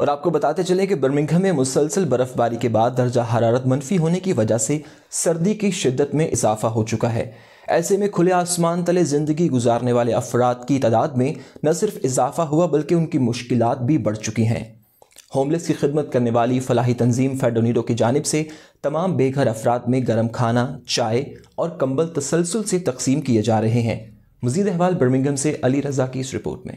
और आपको बताते चले कि बर्मिंघम में मुसलसल बर्फबारी के बाद दर्जा हरारत मनफी होने की वजह से सर्दी की शिद्दत में इजाफा हो चुका है ऐसे में खुले आसमान तले ज़िंदगी गुजारने वाले अफराद की तादाद में न सिर्फ इजाफा हुआ बल्कि उनकी मुश्किल भी बढ़ चुकी हैं होमलेस की खिदमत करने वाली फलाही तंजीम फेडोनीडो की जानब से तमाम बेघर अफराद में गर्म खाना चाय और कंबल तसलसल से तकसीम किए जा रहे हैं मजीद अहवाल बर्मिंगम से अली रजा की इस रिपोर्ट में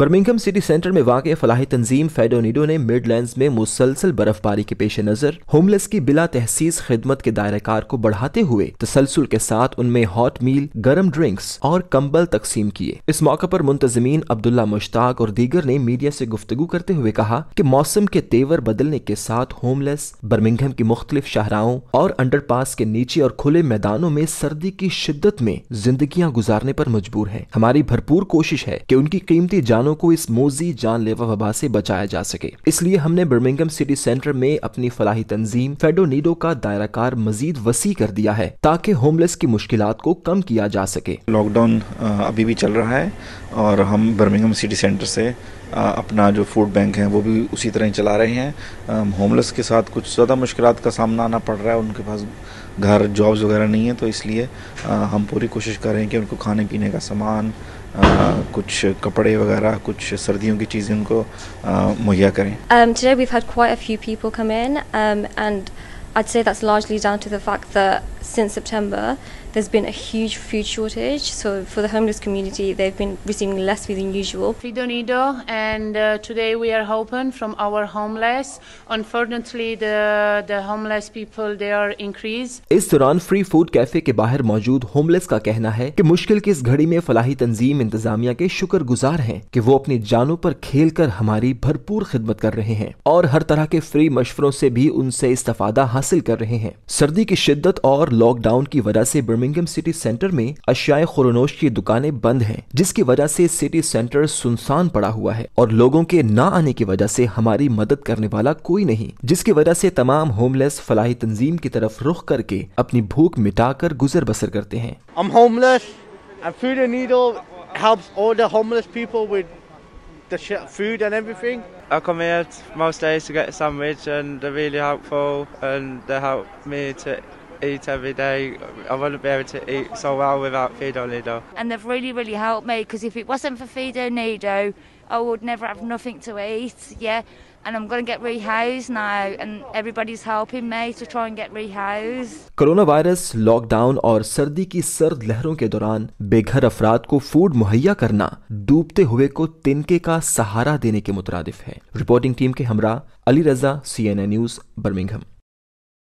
बर्मिंगम सिटी सेंटर में वाक़ फलाही तंजीम फेडोनिडो ने मिडलैंड में मुसलसल बर्फबारी के पेश नज़र होमलेस की बिला तहसीस खिदमत के दायरेकार को बढ़ाते हुए तसलसल के साथ उनमें हॉट मील गर्म ड्रिंक्स और कम्बल तकसीम किए इस मौके पर मुंतजमीन अब्दुल्ला मुश्ताक और दीगर ने मीडिया से गुफ्तगु करते हुए कहा कि मौसम के तेवर बदलने के साथ होमलेस बर्मिंगहम की मुख्तलिफ शाहराओं और अंडर पास के नीचे और खुले मैदानों में सर्दी की शिद्दत में जिंदगियां गुजारने पर मजबूर है हमारी भरपूर कोशिश है की उनकी कीमती जान जानों को इस मोजी जानलेवा वबा से बचाया जा सके इसलिए हमने बर्मिंगम सिटी सेंटर में अपनी फलाही तंजीम फेडोनीडो का दायराकार मजीद वसी कर दिया है ताकि होमलेस की मुश्किल को कम किया जा सके लॉकडाउन अभी भी चल रहा है और हम बर्मिंगम सिटी सेंटर से अपना जो फूड बैंक है वो भी उसी तरह चला रहे हैं होमलेस के साथ कुछ ज़्यादा मुश्किल का सामना आना पड़ रहा है उनके पास घर जॉब्स वगैरह नहीं है तो इसलिए हम पूरी कोशिश कर रहे हैं कि उनको खाने पीने का सामान कुछ कपड़े वगैरह कुछ सर्दियों की चीज़ें उनको मुहैया करें um, Today we've had quite a few people come in um, and I'd say that's largely down to the fact that since September, there's been a huge food shortage. So for the homeless community, they've been receiving less food than usual. Fridonido, and uh, today we are open from our homeless. Unfortunately, the the homeless people they are increased. इस दौरान free food cafe के बाहर मौजूद homeless का कहना है कि मुश्किल की इस घड़ी में फलाही तंजीम इंतजामिया के शुक्रगुजार हैं कि वो अपनी जानों पर खेलकर हमारी भरपूर खिदमत कर रहे हैं और हर तरह के फ्री मशवरों से भी उनसे इस्तफादा हासिल हासिल कर रहे हैं सर्दी की शिद्दत और लॉकडाउन की वजह से बर्मिंगम सिटी सेंटर में अशियाए खुरनोश की दुकानें बंद हैं जिसकी वजह से सिटी सेंटर सुनसान पड़ा हुआ है और लोगों के ना आने की वजह से हमारी मदद करने वाला कोई नहीं जिसकी वजह से तमाम होमलेस फलाही तंजीम की तरफ रुख करके अपनी भूख कर गुजर बसर करते हैं I'm homeless and Food and Needle helps all the homeless people with the food and everything. I come here most days to get a sandwich and they're really helpful and they help me to eat every day. I wouldn't be able to eat so well without Fido Nido. And they've really, really helped me because if it wasn't for Fido Nido, I would never have nothing to eat. Yeah, and I'm going to get rehoused now, and everybody's helping me to try and get rehoused. Corona virus lockdown और सर्दी की सर्द लहरों के दौरान बेघर अफराद को फूड मुहैया करना डूबते हुए को तिनके का सहारा देने के मुतरदिफ है रिपोर्टिंग टीम के हमरा Ali Raza C N A news Birmingham